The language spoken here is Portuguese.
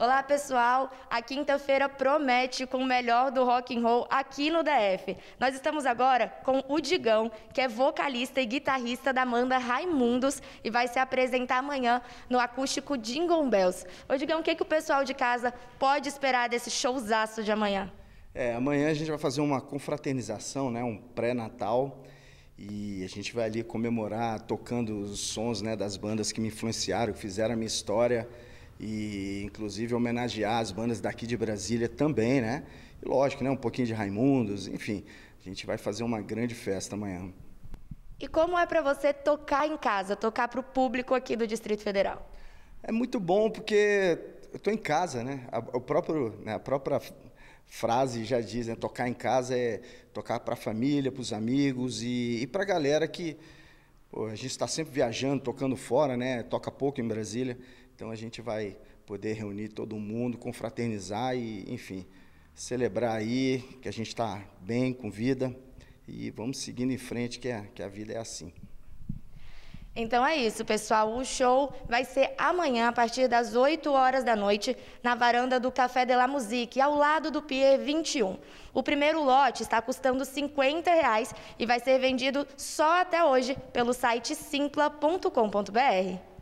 Olá, pessoal. A quinta-feira promete com o melhor do rock and roll aqui no DF. Nós estamos agora com o Digão, que é vocalista e guitarrista da banda Raimundos e vai se apresentar amanhã no acústico Jingle Bells. Ô, Digão, o que, que o pessoal de casa pode esperar desse showzaço de amanhã? É, amanhã a gente vai fazer uma confraternização, né, um pré-natal. E a gente vai ali comemorar tocando os sons né, das bandas que me influenciaram, que fizeram a minha história e inclusive homenagear as bandas daqui de Brasília também, né? E, lógico, né? Um pouquinho de Raimundos, enfim. A gente vai fazer uma grande festa amanhã. E como é para você tocar em casa, tocar para o público aqui do Distrito Federal? É muito bom porque eu estou em casa, né? A, o próprio, né? a própria frase já diz, né? Tocar em casa é tocar para a família, para os amigos e, e para a galera que Pô, a gente está sempre viajando, tocando fora, né? Toca pouco em Brasília, então a gente vai poder reunir todo mundo, confraternizar e, enfim, celebrar aí que a gente está bem, com vida e vamos seguindo em frente, que, é, que a vida é assim. Então é isso, pessoal. O show vai ser amanhã, a partir das 8 horas da noite, na varanda do Café de la Musique, ao lado do Pier 21. O primeiro lote está custando R$ 50 reais e vai ser vendido só até hoje pelo site simpla.com.br.